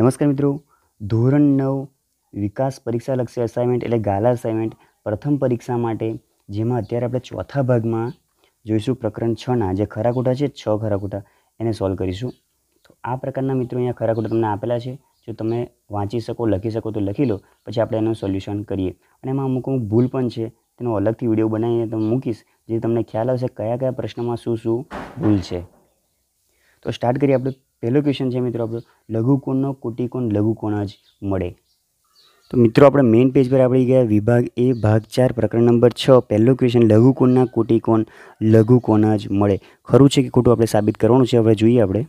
નમસ્કાર મિત્રો ધોરણ નવ વિકાસ પરીક્ષા પરીક્ષાલક્ષી અસાઇનમેન્ટ એટલે ગાલા અસાઇનમેન્ટ પ્રથમ પરીક્ષા માટે જેમાં અત્યારે આપણે ચોથા ભાગમાં જોઈશું પ્રકરણ છના જે ખરાકોટા છે છ ખરાકોટા એને સોલ્વ કરીશું તો આ પ્રકારના મિત્રો અહીંયા ખરાકોટા તમને આપેલા છે જો તમે વાંચી શકો લખી શકો તો લખી લો પછી આપણે એનું સોલ્યુશન કરીએ અને એમાં અમુક અમુક ભૂલ પણ છે તેનો અલગથી વિડીયો બનાવીને તમે મૂકીશ જે તમને ખ્યાલ આવશે કયા કયા પ્રશ્નમાં શું શું ભૂલ છે તો સ્ટાર્ટ કરીએ આપણે પહેલો ક્વેશ્ચન છે મિત્રો આપણો લઘુકોણનો કોટિકોણ લઘુકોણ જ મળે તો મિત્રો આપણે મેઇન પેજ પર આપણે ગયા વિભાગ એ ભાગ ચાર પ્રકરણ નંબર છ પહેલો ક્વેશ્ચન લઘુકોણના કોટિકોણ લઘુકોણ જ મળે ખરું છે કે ખોટું આપણે સાબિત કરવાનું છે હવે જોઈએ આપણે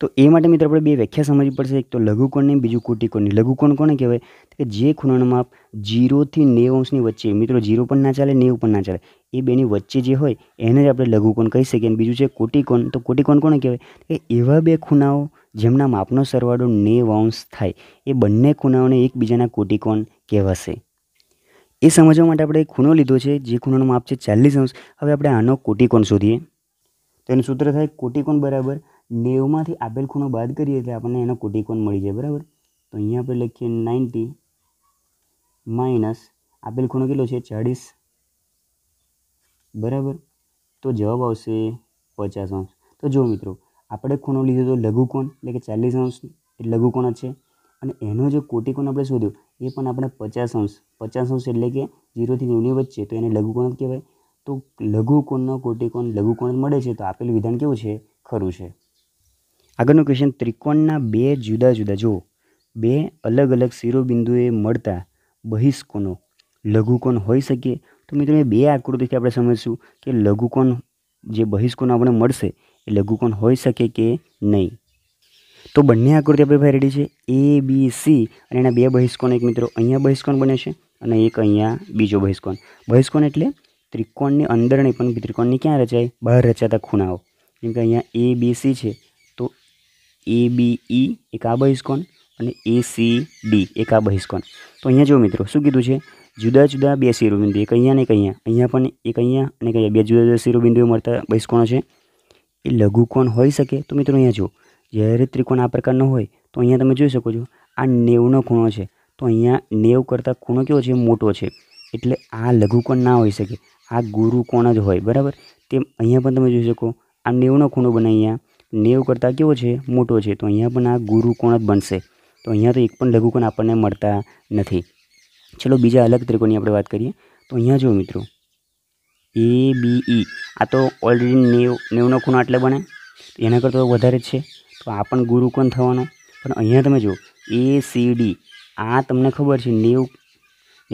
તો એ માટે મિત્રો આપણે બે વ્યાખ્યા સમજવી પડશે એક તો લઘુકોણની બીજું કોટિકોણની લઘુકોણ કોને કહેવાય કે જે ખૂણાનું માપ જીરોથી નેવ અંશની વચ્ચે મિત્રો જીરો પણ ના ચાલે નેવ પણ ના ચાલે એ બેની વચ્ચે જે હોય એને જ આપણે લઘુકોણ કહી શકીએ અને બીજું છે કોટિકોણ તો કોટિકોણ કોને કહેવાય કે એવા બે ખૂણાઓ જેમના માપનો સરવાળો નેવ અંશ થાય એ બંને ખૂણાઓને એકબીજાના કોટિકોણ કહેવાશે એ સમજવા માટે આપણે ખૂણો લીધો છે જે ખૂણાનું માપ છે ચાલીસ અંશ હવે આપણે આનો કોટિકોણ શોધીએ તો એનું સૂત્ર થાય કોટિકોણ બરાબર નેવમાંથી આપેલ ખૂણો બાદ કરીએ એટલે આપણને એનો કોટિકોણ મળી જાય બરાબર તો અહીંયા આપણે લખીએ નાઇન્ટી માઇનસ આપેલ ખૂણો કેટલો છે ચાળીસ બરાબર તો જવાબ આવશે પચાસ અંશ તો જો મિત્રો આપણે ખૂણો લીધો તો લઘુકોણ એટલે કે ચાલીસ અંશ એ લઘુકોણ જ છે અને એનો જે કોટિકોણ આપણે શોધ્યો એ પણ આપણે પચાસ અંશ પચાસ અંશ એટલે કે જીરોથી નેવની વચ્ચે તો એને લઘુકોણ જ કહેવાય તો લઘુકોણનો કોટિકોણ લઘુકોણ મળે છે તો આપેલું વિધાન કેવું છે ખરું છે આગળનું ક્વેશ્ચન ત્રિકોણના બે જુદા જુદા જો બે અલગ અલગ શિરોબિંદુએ મળતા બહિષ્કોણો લઘુકોણ હોઈ શકે તો મિત્રો એ બે આકૃતિથી આપણે સમજીશું કે લઘુકોણ જે બહિષ્કોણ આપણે મળશે એ લઘુકોણ હોઈ શકે કે નહીં તો બંને આકૃતિ આપણી ભાઈ રેડી છે એ બી સી અને એના બે બહિષ્કોણ એક મિત્રો અહીંયા બહિષ્કોણ બને છે અને એક અહીંયા બીજો બહિષ્કોણ બહિષ્કોણ એટલે ત્રિકોણની અંદર નહીં પણ ત્રિકોણની ક્યાં રચાય બહાર રચાતા ખૂણાઓ કેમ કે અહીંયા એ બી સી છે તો એ બી ઈ એક આ બહિષ્કોણ અને એ સી ડી એક આ બહિષ્કોણ તો અહીંયા જો મિત્રો શું કીધું છે જુદા જુદા બે શિરોબિંદુ એક અહીંયા ને એક અહીંયા અહીંયા પણ એક અહીંયા અને કહીંયા બે જુદા જુદા શિરોબિંદુઓ મળતા બહિષ્કોણો છે એ લઘુકોણ હોઈ શકે તો મિત્રો અહીંયા જો જ્યારે ત્રિકોણ આ પ્રકારનો હોય તો અહીંયા તમે જોઈ શકો છો આ નેવનો ખૂણો છે તો અહીંયા નેવ કરતાં ખૂણો કેવો છે મોટો છે એટલે આ લઘુકોણ ના હોઈ શકે આ ગુરુ કોણ જ હોય બરાબર તેમ અહીંયા પણ તમે જોઈ શકો આ નેવનો ખૂણો બને અહીંયા નેવ કરતાં કેવો છે મોટો છે તો અહીંયા પણ આ ગુરુ કોણ જ બનશે તો અહીંયા તો એક પણ લઘુકોણ આપણને મળતા નથી ચલો બીજા અલગ ત્રિકોણની આપણે વાત કરીએ તો અહીંયા જુઓ મિત્રો એ બી ઈ આ તો ઓલરેડી નેવ નેવનો ખૂણો આટલે બને એના કરતાં વધારે જ છે તો આ પણ ગુરુ કોણ થવાનો પણ અહીંયા તમે જુઓ એ સી ડી આ તમને ખબર છે નેવ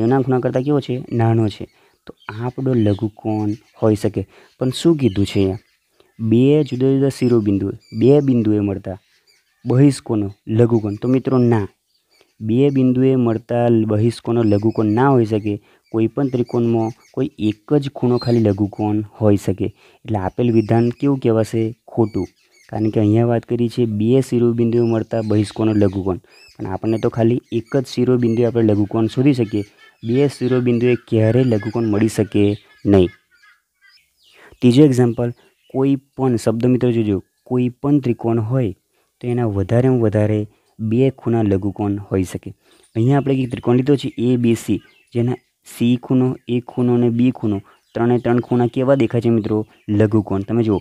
ન્યુનાંક ખૂણા કરતાં કેવો છે નાનો છે તો આપણો લઘુકોણ હોઈ શકે પણ શું કીધું છે અહીંયા બે જુદા જુદા શિરોબિંદુએ બે બિંદુએ મળતા બહિષ્કોનો લઘુકોણ તો મિત્રો ના બે બિંદુએ મળતા બહિષ્કોનો લઘુકોણ ના હોઈ શકે કોઈપણ ત્રિકોણમાં કોઈ એક જ ખૂણો ખાલી લઘુકોણ હોઈ શકે એટલે આપેલ વિધાન કેવું કહેવાશે ખોટું કારણ કે અહીંયા વાત કરી છે બે શિરોબિંદુએ મળતા બહિષ્કોનો લઘુકોણ પણ આપણને તો ખાલી એક જ શિરોબિંદુએ આપણે લઘુકોણ શોધી શકીએ બે શિરોબિંદુએ ક્યારેય લઘુકોણ મળી શકે નહીં ત્રીજો એક્ઝામ્પલ કોઈ પણ શબ્દ મિત્રો જોજો કોઈ પણ ત્રિકોણ હોય તો એના વધારેમાં વધારે બે ખૂણા લઘુકોણ હોઈ શકે અહીંયા આપણે એક ત્રિકોણ લીધો છે એ બી સી જેના સી ખૂણો એ ખૂણો અને બી ખૂણો ત્રણે ત્રણ ખૂણા કેવા દેખાય છે મિત્રો લઘુકોણ તમે જુઓ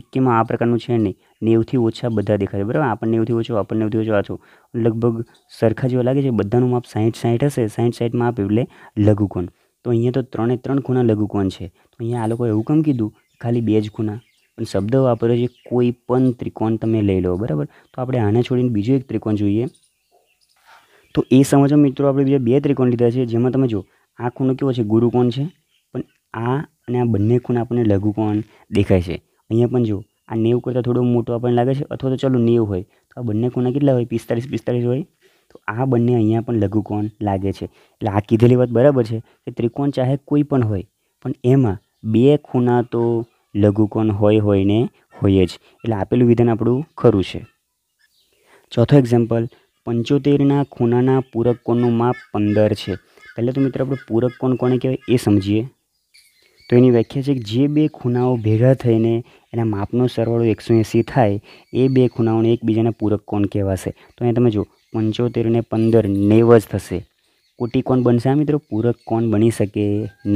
એકેમાં આ પ્રકારનું છે નહીં નેવથી ઓછા બધા દેખાશે બરાબર આપણને નેવથી ઓછો આપણને નેવથી ઓછો આછો લગભગ સરખા જેવા લાગે છે બધાનું માપ સાઠ સાઠ હશે સાઠ સાઠમાં આપ એટલે લઘુકોણ તો અહીંયા તો ત્રણે ત્રણ ખૂણા લઘુકોણ છે તો અહીંયા આ લોકોએ એવું કેમ કીધું ખાલી બે જ ખૂણા પણ શબ્દ વાપર્યો છે કોઈ પણ ત્રિકોણ તમે લઈ લો બરાબર તો આપણે આને છોડીને બીજું એક ત્રિકોણ જોઈએ તો એ સમજો મિત્રો આપણે બીજા બે ત્રિકોણ લીધા છે જેમાં તમે જો આ ખૂણો કેવો છે ગુરુકોણ છે પણ આ અને આ બંને ખૂણા આપણને લઘુકોણ દેખાય છે અહીંયા પણ જુઓ આ નેવું કરતાં થોડું મોટું આપણને લાગે છે અથવા તો ચલો નેવું હોય તો આ બંને કોના કેટલા હોય પિસ્તાલીસ પિસ્તાલીસ હોય તો આ બંને અહીંયા પણ લઘુકોણ લાગે છે એટલે આ કીધેલી વાત બરાબર છે કે ત્રિકોણ ચાહે કોઈ પણ હોય પણ એમાં બે ખૂણા તો લઘુકોણ હોય હોય ને હોય જ એટલે આપેલું વિધાન આપણું ખરું છે ચોથો એક્ઝામ્પલ પંચોતેરના ખૂણાના પૂરક કોણનું માપ પંદર છે પહેલાં તો મિત્રો આપણે પૂરક કોણ કોને કહેવાય એ સમજીએ તો એની વ્યાખ્યા છે કે જે બે ખૂનાઓ ભેગા થઈને એના માપનો સરવાળો એકસો એંસી થાય એ બે ખૂનાઓને એકબીજાના પૂરક કોણ કહેવાશે તો અહીંયા તમે જો પંચોતેર અને પંદર નેવ જ થશે કોટી કોણ બનશે આ મિત્રો પૂરક કોણ બની શકે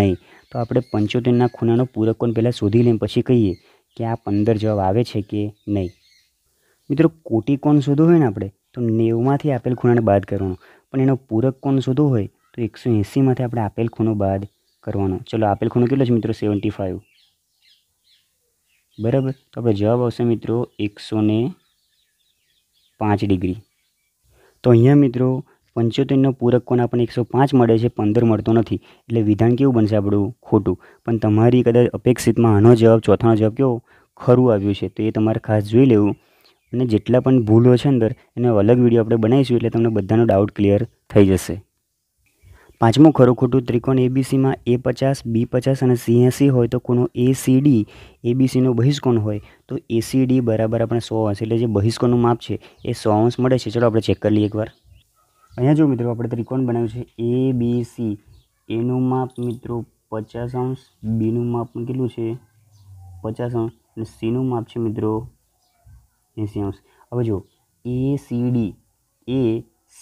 નહીં તો આપણે પંચોતેરના ખૂનાનો પૂરક કોણ પહેલાં શોધી લઈએ પછી કહીએ કે આ પંદર જવાબ આવે છે કે નહીં મિત્રો કોટી કોણ શોધવું હોય ને આપણે તો નેવમાંથી આપેલ ખૂણાને બાદ કરવાનો પણ એનો પૂરક કોણ શોધવો હોય તો એકસો એંસીમાંથી આપણે આપેલ ખૂણો બાદ કરવાનો ચલો આપેલ ખૂણો કેટલો છે મિત્રો સેવન્ટી ફાઇવ બરાબર તો આપણો જવાબ આવશે મિત્રો એકસો ને પાંચ ડિગ્રી તો અહીંયા મિત્રો પંચોતેરનો પૂરક કોણ આપણને એકસો પાંચ મળે છે પંદર મળતો નથી એટલે વિધાન કેવું બનશે આપણું ખોટું પણ તમારી કદાચ અપેક્ષિતમાં આનો જવાબ ચોથાનો જવાબ કેવો ખરું આવ્યું છે તો એ તમારે ખાસ જોઈ લેવું અને જેટલા પણ ભૂલો છે અંદર એનો અલગ વિડીયો આપણે બનાવીશું એટલે તમને બધાનો ડાઉટ ક્લિયર થઈ જશે પાંચમું ખરું ખોટું ત્રિકોણ એબીસીમાં એ પચાસ બી પચાસ અને સી એંસી હોય તો કોનો એ સી ડી એબીસીનો બહિષ્કોણ હોય તો એસી ડી બરાબર આપણે સો અંશ એટલે જે બહિષ્કોણનું માપ છે એ સો અંશ મળે છે ચલો આપણે ચેક કરી લઈએ એકવાર અહીંયા જો મિત્રો આપણે ત્રિકોણ બનાવ્યું છે એ બી સી એનું માપ મિત્રો પચાસ અંશ બીનું માપ કેટલું છે પચાસ અંશ અને સીનું માપ છે મિત્રો એંસી અંશ હવે જો A C D A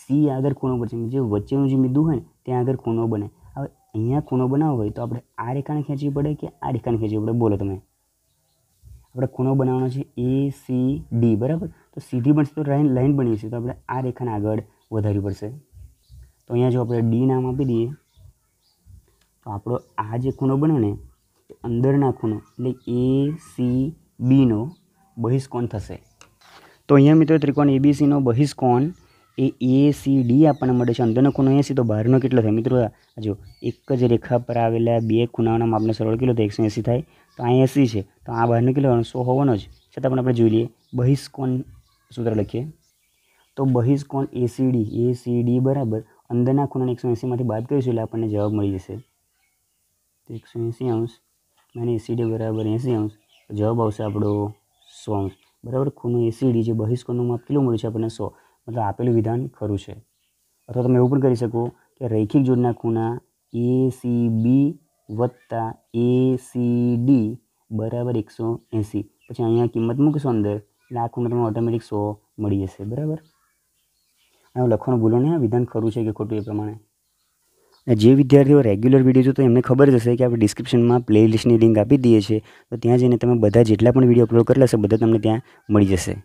C આગળ ખૂણો પડશે જે વચ્ચેનું જે બિંદુ હોય ને ત્યાં આગળ ખૂણો બને હવે અહીંયા ખૂણો બનાવવો હોય તો આપણે આ રેખાને ખેંચવી પડે કે આ રેખાને ખેંચવી પડે બોલો તમે આપણે ખૂણો બનાવવાનો છે એ સી ડી બરાબર તો સીધી બનશે તો લાઈન લાઈન બની છે તો આપણે આ રેખાને આગળ વધારવી પડશે તો અહીંયા જો આપણે ડી નામ આપી દઈએ તો આપણો આ જે ખૂણો બને ને અંદરના ખૂણો એટલે એ સી બીનો બહિષ્કોણ થશે તો અહીંયા મિત્રો ત્રિકોણ એબીસીનો બહિષ્કોણ એ એ સી ડી આપણને મળે છે અંદરનો ખૂણો એંસી તો બહારનો કેટલો થાય મિત્રો જો એક જ રેખા પર આવેલા બે ખૂણાઓના માપને સરળ કેટલો તો એકસો એંસી થાય તો આ એંસી છે તો આ બહારનો કેટલો સો હોવાનો જ છતાં પણ આપણે જોઈ લઈએ બહિષ્કોણ સૂત્ર લખીએ તો બહિષ્કોણ એસીડી એસીડી બરાબર અંદરના ખૂણાને એકસો એસીમાંથી બાદ કરીશું એટલે આપણને જવાબ મળી જશે તો એકસો એંસી અંશ અને એસીડી બરાબર એંસી અંશ જવાબ આવશે આપણો સો અંશ બરાબર ખૂણો એસીડી જે બહિષ્કોણનું માપ કેટલું મળ્યું છે આપણને સો મતલબ આપેલું વિધાન ખરું છે અથવા તમે એવું પણ કરી શકો કે રૈખિક જોડના ખૂણા એ સી બી વત્તા એ સી ડી બરાબર એકસો એંસી પછી અહીંયા કિંમત મૂકશો અંદર એટલે આ ખૂણો તમને ઓટોમેટિક સો મળી જશે બરાબર અને લખવાનું ભૂલો આ વિધાન ખરું છે કે ખોટું એ પ્રમાણે જે વિદ્યાર્થીઓ રેગ્યુલર વિડીયો જોતો એમને ખબર જ હશે કે આપણે ડિસ્ક્રિપ્શનમાં પ્લેલિસ્ટની લિંક આપી દઈએ છીએ તો ત્યાં જઈને તમે બધા જેટલા પણ વિડીયો અપલોડ કરેલા હશે બધા તમને ત્યાં મળી જશે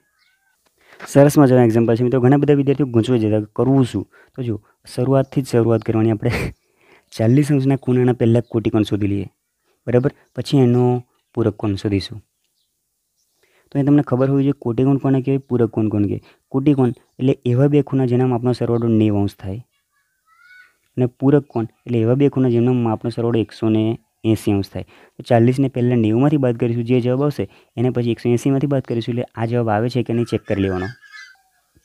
સરસ મજાના એક્ઝામ્પલ છે મિત્રો ઘણા બધા વિદ્યાર્થીઓ ગૂંચવાઈ જતા કરવું શું તો જો શરૂઆતથી જ શરૂઆત કરવાની આપણે ચાલીસ અંશના ખૂણાના પહેલાં કોટીકોણ શોધી લઈએ બરાબર પછી એનો પૂરક કોણ શોધીશું તો એ તમને ખબર હોવી જોઈએ કોટિકોણ કોને કહેવાય પૂરક કોણ કોણ કહેવાય કોટિકોણ એટલે એવા બે ખૂણા જેના આપણો સરવાળો નેવ અંશ થાય અને પૂરક કોણ એટલે એવા બે ખૂણા જેમનો માપનો સરવાળો એકસો ને એંસી અંશ થાય તો ચાલીસને પહેલાં નેવુંમાંથી બાદ કરીશું જે જવાબ આવશે એને પછી એકસો એંસીમાંથી બાદ કરીશું એટલે આ જવાબ આવે છે કે નહીં ચેક કરી લેવાનો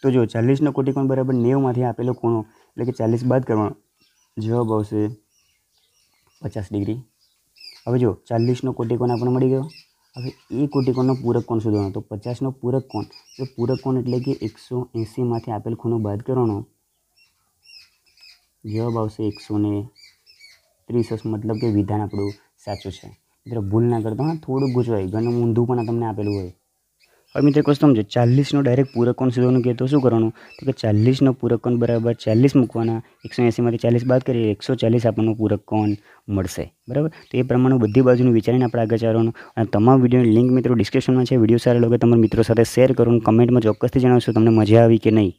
તો જો ચાલીસનો કોટીકોણ બરાબર નેવુંમાંથી આપેલો ખૂણો એટલે કે ચાલીસ બાદ કરવાનો જવાબ આવશે પચાસ ડિગ્રી હવે જો ચાલીસનો કોટિકોણ આપણને મળી ગયો હવે એ કોટિકોણનો પૂરક કોણ શોધવાનો તો પચાસનો પૂરક કોણ તો પૂરક કોણ એટલે કે એકસો એંસીમાંથી આપેલ ખૂણો બાદ કરવાનો જવાબ આવશે એકસો ને ત્રીસસ મતલબ કે વિધાન આપણું સાચું છે મિત્રો ભૂલ ના કરતો હા થોડુંક ગૂંચવાય ઘણું ઊંધું પણ તમને આપેલું હોય હવે મિત્રો કોઈ સમજો ચાલીસનો ડાયરેક્ટ પૂરકોણ શોધવાનું કહે તો શું કરવાનું તો કે ચાલીસનો પૂરકોણ બરાબર ચાલીસ મૂકવાના એકસો એંસીમાંથી ચાલીસ બાદ કરીએ એકસો ચાલીસ આપણને પૂરકોણ મળશે બરાબર તો એ પ્રમાણે બધી બાજુનું વિચારીને આપણે આગળ ચાલવાનું અને તમામ વિડીયોની લિંક મિત્રો ડિસ્ક્રિપ્શનમાં છે વિડીયો સારા લોકો તમારા મિત્રો સાથે શેર કરો કમેન્ટમાં ચોક્કસથી જણાવશો તમને મજા આવી કે નહીં